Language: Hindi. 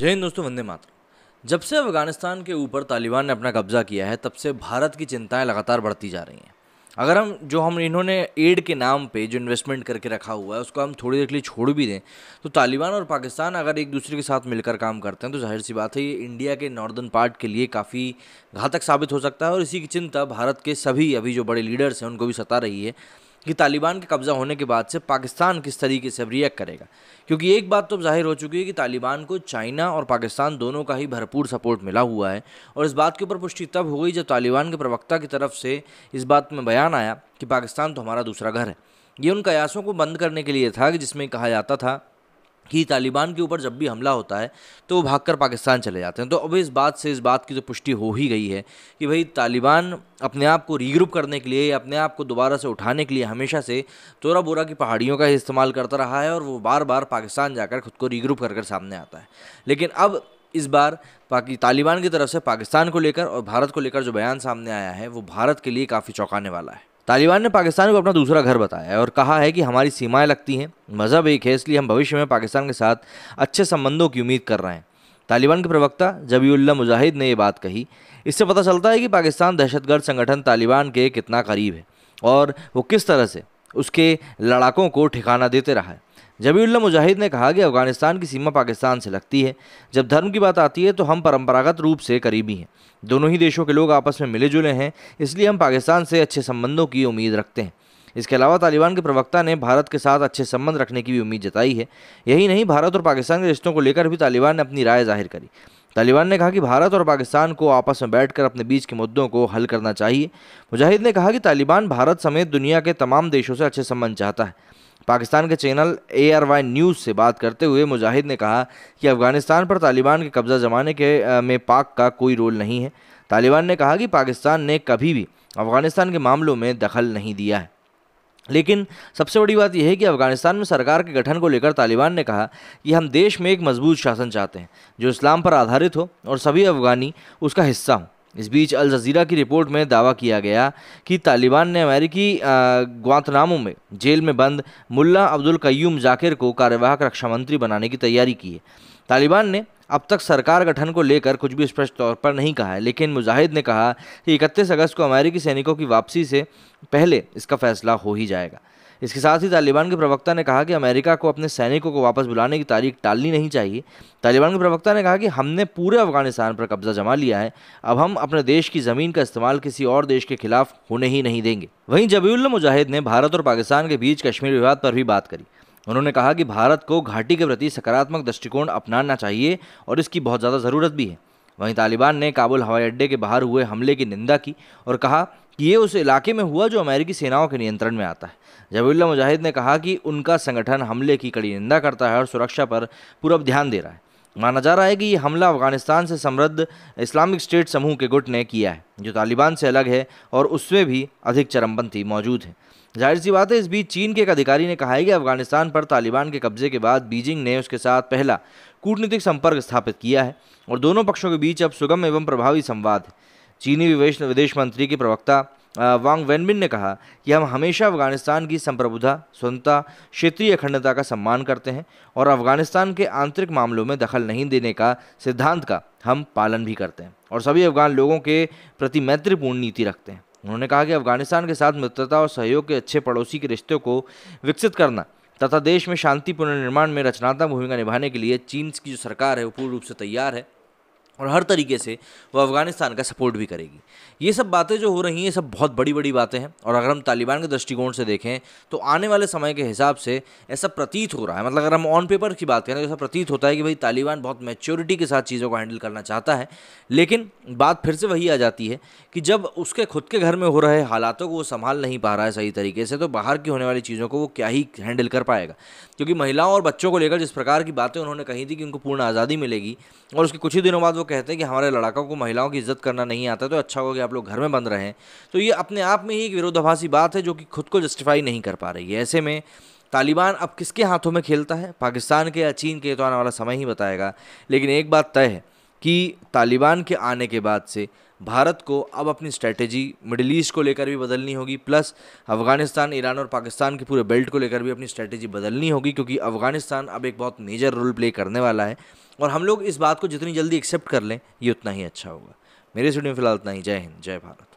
जय हिंद दोस्तों वंदे मात्र जब से अफगानिस्तान के ऊपर तालिबान ने अपना कब्जा किया है तब से भारत की चिंताएं लगातार बढ़ती जा रही हैं अगर हम जो हम इन्होंने एड के नाम पे जो इन्वेस्टमेंट करके रखा हुआ है उसको हम थोड़ी देर के लिए छोड़ भी दें तो तालिबान और पाकिस्तान अगर एक दूसरे के साथ मिलकर काम करते हैं तो जाहिर सी बात है ये इंडिया के नॉर्दर्न पार्ट के लिए काफ़ी घातक साबित हो सकता है और इसी की चिंता भारत के सभी अभी जो बड़े लीडर्स हैं उनको भी सता रही है कि तालिबान के कब्ज़ा होने के बाद से पाकिस्तान किस तरीके से अब रिएक्ट करेगा क्योंकि एक बात तो जाहिर हो चुकी है कि तालिबान को चाइना और पाकिस्तान दोनों का ही भरपूर सपोर्ट मिला हुआ है और इस बात के ऊपर पुष्टि तब हो गई जब तालिबान के प्रवक्ता की तरफ से इस बात में बयान आया कि पाकिस्तान तो हमारा दूसरा घर है ये उन कयासों को बंद करने के लिए था जिसमें कहा जाता था कि तालिबान के ऊपर जब भी हमला होता है तो वो भागकर पाकिस्तान चले जाते हैं तो अब इस बात से इस बात की तो पुष्टि हो ही गई है कि भाई तालिबान अपने आप को रीग्रुप करने के लिए अपने आप को दोबारा से उठाने के लिए हमेशा से तोरा बोरा की पहाड़ियों का इस्तेमाल करता रहा है और वो बार बार पाकिस्तान जाकर खुद को रीग्रुप कर कर सामने आता है लेकिन अब इस बार पाकि तालिबान की तरफ से पाकिस्तान को लेकर और भारत को लेकर जो बयान सामने आया है वो भारत के लिए काफ़ी चौंकाने वाला है तालिबान ने पाकिस्तान को अपना दूसरा घर बताया और कहा है कि हमारी सीमाएं लगती हैं मज़हब एक है इसलिए हम भविष्य में पाकिस्तान के साथ अच्छे संबंधों की उम्मीद कर रहे हैं तालिबान के प्रवक्ता जबीउल्ला मुजाहिद ने ये बात कही इससे पता चलता है कि पाकिस्तान दहशतगर्द संगठन तालिबान के कितना करीब है और वो किस तरह से उसके लड़ाकों को ठिकाना देते रहा है जबीउल्ला मुजाहिद ने कहा कि अफगानिस्तान की सीमा पाकिस्तान से लगती है जब धर्म की बात आती है तो हम परंपरागत रूप से करीबी हैं दोनों ही देशों के लोग आपस में मिले जुले हैं इसलिए हम पाकिस्तान से अच्छे संबंधों की उम्मीद रखते हैं इसके अलावा तालिबान के प्रवक्ता ने भारत के साथ अच्छे संबंध रखने की भी उम्मीद जताई है यही नहीं भारत और पाकिस्तान के रिश्तों को लेकर भी तालिबान ने अपनी राय जाहिर करी तालिबान ने कहा कि भारत और पाकिस्तान को आपस में बैठकर अपने बीच के मुद्दों को हल करना चाहिए मुजाहिद ने कहा कि तालिबान भारत समेत दुनिया के तमाम देशों से अच्छे संबंध चाहता है पाकिस्तान के channel A R Y news से बात करते हुए मुजाहिद ने कहा कि अफगानिस्तान पर तालिबान के कब्ज़ा जमाने के में पाक का कोई रोल नहीं है तालिबान ने कहा कि पाकिस्तान ने कभी भी अफगानिस्तान के मामलों में दखल नहीं दिया है लेकिन सबसे बड़ी बात यह है कि अफगानिस्तान में सरकार के गठन को लेकर तालिबान ने कहा कि हम देश में एक मजबूत शासन चाहते हैं जो इस्लाम पर आधारित हो और सभी अफगानी उसका हिस्सा हों इस बीच अल जजीरा की रिपोर्ट में दावा किया गया कि तालिबान ने अमेरिकी ग्वातनामो में जेल में बंद मुल्ला अब्दुल कयूम जाकिर को कार्यवाहक रक्षा मंत्री बनाने की तैयारी की है तालिबान ने अब तक सरकार गठन को लेकर कुछ भी स्पष्ट तौर पर नहीं कहा है लेकिन मुजाहिद ने कहा कि इकतीस अगस्त को अमेरिकी सैनिकों की वापसी से पहले इसका फैसला हो ही जाएगा इसके साथ ही तालिबान के प्रवक्ता ने कहा कि अमेरिका को अपने सैनिकों को वापस बुलाने की तारीख टालनी नहीं चाहिए तालिबान के प्रवक्ता ने कहा कि हमने पूरे अफगानिस्तान पर कब्जा जमा लिया है अब हम अपने देश की ज़मीन का इस्तेमाल किसी और देश के खिलाफ होने ही नहीं देंगे वहीं जबीउल्ला मुजाहिद ने भारत और पाकिस्तान के बीच कश्मीर विवाद पर भी बात करी उन्होंने कहा कि भारत को घाटी के प्रति सकारात्मक दृष्टिकोण अपनाना चाहिए और इसकी बहुत ज़्यादा ज़रूरत भी है वहीं तालिबान ने काबुल हवाई अड्डे के बाहर हुए हमले की निंदा की और कहा कि ये उस इलाके में हुआ जो अमेरिकी सेनाओं के नियंत्रण में आता है जबील्ला मुजाहिद ने कहा कि उनका संगठन हमले की कड़ी निंदा करता है और सुरक्षा पर पूरा ध्यान दे रहा है माना जा रहा है कि ये हमला अफगानिस्तान से समृद्ध इस्लामिक स्टेट समूह के गुट ने किया है जो तालिबान से अलग है और उसमें भी अधिक चरमपंथी मौजूद है जाहिर सी बात है इस बीच चीन के एक अधिकारी ने कहा है कि अफगानिस्तान पर तालिबान के कब्जे के बाद बीजिंग ने उसके साथ पहला कूटनीतिक संपर्क स्थापित किया है और दोनों पक्षों के बीच अब सुगम एवं प्रभावी संवाद है चीनी विदेश मंत्री के प्रवक्ता वांग वेनबिन ने कहा कि हम हमेशा अफगानिस्तान की संप्रभुता स्वतंत्रता क्षेत्रीय अखंडता का सम्मान करते हैं और अफगानिस्तान के आंतरिक मामलों में दखल नहीं देने का सिद्धांत का हम पालन भी करते हैं और सभी अफगान लोगों के प्रति मैत्रीपूर्ण नीति रखते हैं उन्होंने कहा कि अफगानिस्तान के साथ मित्रता और सहयोग के अच्छे पड़ोसी के रिश्तों को विकसित करना तथा देश में शांति पुनर्निर्माण में रचनात्मक भूमिका निभाने के लिए चीन की जो सरकार है वो पूर्ण रूप से तैयार है और हर तरीके से वो अफ़गानिस्तान का सपोर्ट भी करेगी ये सब बातें जो हो रही हैं ये सब बहुत बड़ी बड़ी बातें हैं और अगर हम तालिबान के दृष्टिकोण से देखें तो आने वाले समय के हिसाब से ऐसा प्रतीत हो रहा है मतलब अगर हम ऑन पेपर की बात करें तो ऐसा प्रतीत होता है कि भाई तालिबान बहुत मैच्योरिटी के साथ चीज़ों को हैंडल करना चाहता है लेकिन बात फिर से वही आ जाती है कि जब उसके खुद के घर में हो रहे हालातों को वो संभाल नहीं पा रहा है सही तरीके से तो बाहर की होने वाली चीज़ों को वो क्या ही हैंडल कर पाएगा क्योंकि महिलाओं और बच्चों को लेकर जिस प्रकार की बातें उन्होंने कही थी कि उनको पूर्ण आज़ादी मिलेगी और उसके कुछ ही दिनों बाद वो कहते हैं कि हमारे लड़ाकों को महिलाओं की इज्जत करना नहीं आता तो अच्छा होगा कि आप लोग घर में बंद रहें तो ये अपने आप में ही एक विरोधाभासी बात है जो कि खुद को जस्टिफाई नहीं कर पा रही है ऐसे में तालिबान अब किसके हाथों में खेलता है पाकिस्तान के या चीन के तो आने वाला समय ही बताएगा लेकिन एक बात तय है कि तालिबान के आने के बाद से भारत को अब अपनी स्ट्रैटेजी मिडिल ईस्ट को लेकर भी बदलनी होगी प्लस अफगानिस्तान ईरान और पाकिस्तान के पूरे बेल्ट को लेकर भी अपनी स्ट्रैटेजी बदलनी होगी क्योंकि अफगानिस्तान अब एक बहुत मेजर रोल प्ले करने वाला है और हम लोग इस बात को जितनी जल्दी एक्सेप्ट कर लें ये उतना ही अच्छा होगा मेरे स्टूडियो में फिलहाल उतना ही जय हिंद जय भारत